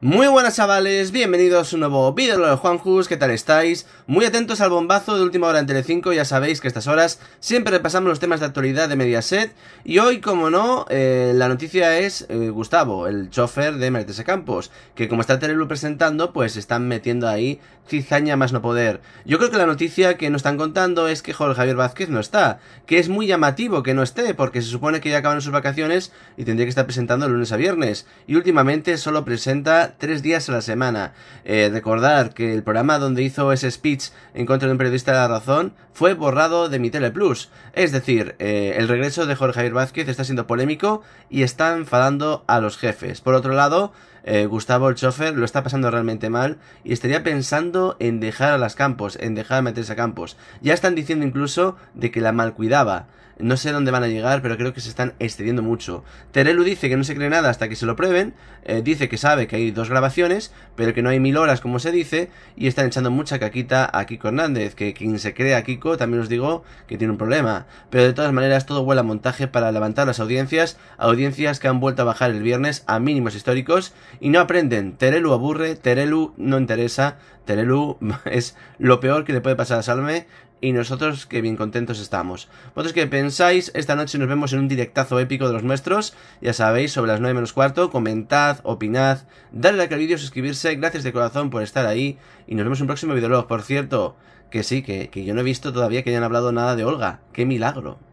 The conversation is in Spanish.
Muy buenas chavales, bienvenidos a un nuevo vídeo de Juan Juanjus, ¿qué tal estáis? Muy atentos al bombazo de última hora en Telecinco, ya sabéis que estas horas siempre repasamos los temas de actualidad de Mediaset y hoy, como no, eh, la noticia es eh, Gustavo, el chofer de Mercedes Campos, que como está Telelu presentando, pues están metiendo ahí cizaña más no poder. Yo creo que la noticia que nos están contando es que Jorge Javier Vázquez no está, que es muy llamativo que no esté, porque se supone que ya acaban sus vacaciones y tendría que estar presentando lunes a viernes, y últimamente solo presenta tres días a la semana. Eh, recordar que el programa donde hizo ese speech en contra de un periodista de la razón fue borrado de mi Teleplus. Es decir, eh, el regreso de Jorge Javier Vázquez está siendo polémico y están enfadando a los jefes. Por otro lado, eh, Gustavo el chofer lo está pasando realmente mal y estaría pensando en dejar a las campos, en dejar meterse a campos. Ya están diciendo incluso de que la mal cuidaba. No sé dónde van a llegar, pero creo que se están excediendo mucho. Terelu dice que no se cree nada hasta que se lo prueben. Eh, dice que sabe que hay dos grabaciones, pero que no hay mil horas, como se dice. Y están echando mucha caquita a Kiko Hernández. Que quien se cree a Kiko, también os digo que tiene un problema. Pero de todas maneras, todo huele a montaje para levantar las audiencias. Audiencias que han vuelto a bajar el viernes a mínimos históricos y no aprenden. Terelu aburre, Terelu no interesa, Terelu es lo peor que le puede pasar a Salme y nosotros que bien contentos estamos. Vosotros que pensáis, esta noche nos vemos en un directazo épico de los nuestros, ya sabéis, sobre las 9 menos cuarto, comentad, opinad, dadle like al vídeo, suscribirse, gracias de corazón por estar ahí y nos vemos en un próximo videolog. Por cierto, que sí, que, que yo no he visto todavía que hayan hablado nada de Olga, qué milagro.